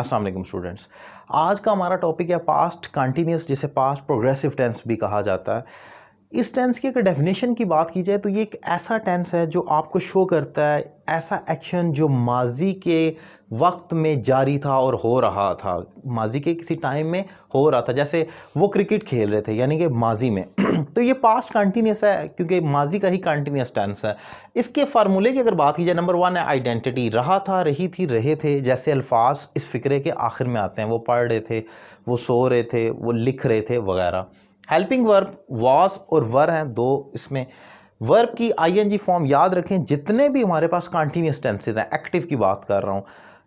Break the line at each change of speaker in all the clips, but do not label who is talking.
असल स्टूडेंट्स आज का हमारा टॉपिक है पास्ट कंटिन्यूस जिसे पास्ट प्रोग्रेसिव टेंस भी कहा जाता है इस टेंस की अगर डेफिनेशन की बात की जाए तो ये एक ऐसा टेंस है जो आपको शो करता है ऐसा एक्शन जो माजी के वक्त में जारी था और हो रहा था माजी के किसी टाइम में हो रहा था जैसे वो क्रिकेट खेल रहे थे यानी कि माजी में तो ये पास्ट कंटिन्यूस है क्योंकि माजी का ही कंटिन्यूस टेंस है इसके फार्मूले की अगर बात की जाए नंबर वन है आइडेंटिटी रहा था रही थी रहे थे जैसे अल्फाज इस फिक्रे के आखिर में आते हैं वो पढ़ रहे थे वो सो रहे थे वो लिख रहे थे वगैरह हेल्पिंग वर्ब वॉस और वर हैं दो इसमें वर्ब की आईएनजी फॉर्म याद रखें जितने भी हमारे पास कॉन्टीन्यूस टेंसेज हैं एक्टिव की बात कर रहा हूँ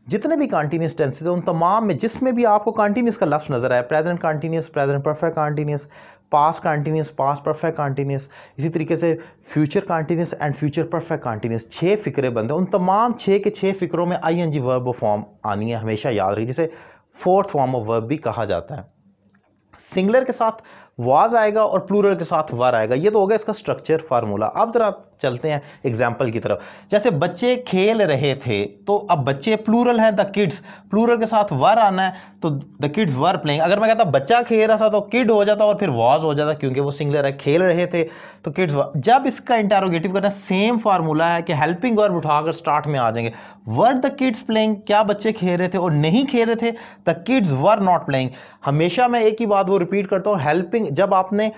जितने भी कॉन्टीन्यूस टेंसेज हैं उन तमाम में जिसमें भी आपको कॉन्टीन्यूस का लफ्ज़ नज़र आए present continuous present perfect continuous past continuous past perfect continuous इसी तरीके से future continuous and future perfect continuous छः फिक्रे बनते हैं उन तमाम छः के छः फिक्रों में I N G verb form आनी है हमेशा याद रखिए जिसे फोर्थ फॉर्म ऑफ वर्ब भी कहा जाता है सिंगलर के साथ वाज आएगा और प्लूरल के साथ वर आएगा ये तो होगा इसका स्ट्रक्चर फार्मूला अब जरा चलते हैं एग्जाम्पल की तरफ जैसे बच्चे खेल रहे थे तो अब बच्चे प्लूरल हैं द किड्स प्लूरल के साथ वर आना है तो द किड्स वर प्लेइंग अगर मैं कहता बच्चा खेल रहा था तो किड हो जाता और फिर वॉज हो जाता क्योंकि वो सिंगलर है खेल रहे थे तो किड्स जब इसका इंटेरोगेटिव करना सेम फार्मूला है कि हेल्पिंग वर्ब उठाकर स्टार्ट में आ जाएंगे वर द किड्स प्लेइंग क्या बच्चे खेल रहे थे और नहीं खेल रहे थे the kids were not playing हमेशा मैं एक ही बात वो रिपीट करता हूँ हेल्पिंग हेल्पिंग जब आपने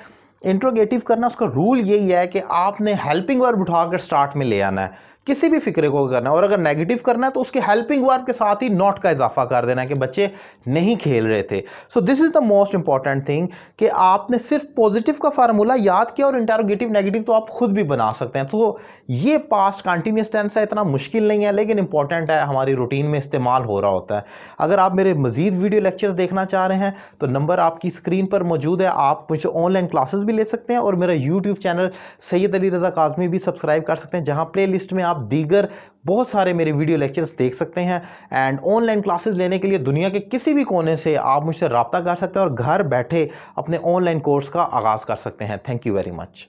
इंट्रोगेटिव करना उसका रूल यही है कि आपने हेल्पिंग वर्ब उठाकर स्टार्ट में ले आना है किसी भी फिक्रे को करना है और अगर नेगेटिव करना है तो उसके हेल्पिंग वर्ब के साथ ही नॉट का इजाफा कर देना है कि बच्चे नहीं खेल रहे थे so this is the most important thing कि आपने सिर्फ पॉजिटिव का फार्मूला याद किया और इंटेरोगेटिव नेगेटिव तो आप खुद भी बना सकते हैं तो ये पास्ट कंटिन्यूस टेंस है इतना मुश्किल नहीं है लेकिन इंपॉर्टेंट है हमारी रूटीन में इस्तेमाल हो रहा होता है अगर आप मेरे मजीद वीडियो लेक्चर्स देखना चाह रहे हैं तो नंबर आपकी स्क्रीन पर मौजूद है आप मुझे ऑनलाइन क्लासेस भी ले सकते हैं और मेरा यूट्यूब चैनल सैयद अली रजा काजमी भी सब्सक्राइब कर सकते हैं जहाँ प्ले में आप आप दीगर बहुत सारे मेरे वीडियो लेक्चर्स देख सकते हैं एंड ऑनलाइन क्लासेस लेने के लिए दुनिया के किसी भी कोने से आप मुझसे रबता कर सकते हैं और घर बैठे अपने ऑनलाइन कोर्स का आगाज़ कर सकते हैं थैंक यू वेरी मच